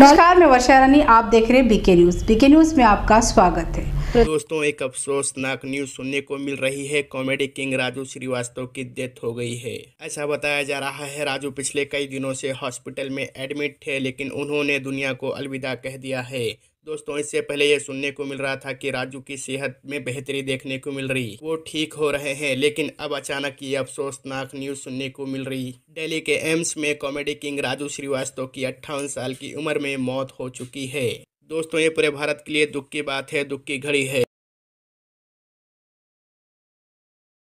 नमस्कार मैं वर्षा रानी आप देख रहे हैं बीके न्यूज़ बीके न्यूज़ में आपका स्वागत है हाँ। दोस्तों एक अफसोसनाक न्यूज सुनने को मिल रही है कॉमेडी किंग राजू श्रीवास्तव की डेथ हो गई है ऐसा बताया जा रहा है राजू पिछले कई दिनों से हॉस्पिटल में एडमिट थे लेकिन उन्होंने दुनिया को अलविदा कह दिया है दोस्तों इससे पहले ये सुनने को मिल रहा था कि राजू की सेहत में बेहतरी देखने को मिल रही वो ठीक हो रहे हैं लेकिन अब अचानक ये अफसोसनाक न्यूज सुनने को मिल रही दिल्ली के एम्स में कॉमेडी किंग राजू श्रीवास्तव की अट्ठावन साल की उम्र में मौत हो चुकी है दोस्तों ये पूरे भारत के लिए दुख की बात है दुख की घड़ी है